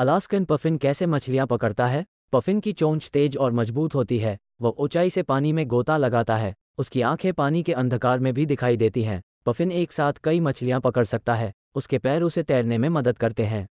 Alaskan puffin कैसे मछलियां पकड़ता है पफिन की चोंच तेज और मजबूत होती है वह ऊंचाई से पानी में गोता लगाता है उसकी आंखें पानी के अंधकार में भी दिखाई देती हैं पफिन एक साथ कई मछलियां पकड़ सकता है उसके पैर उसे तैरने में मदद करते हैं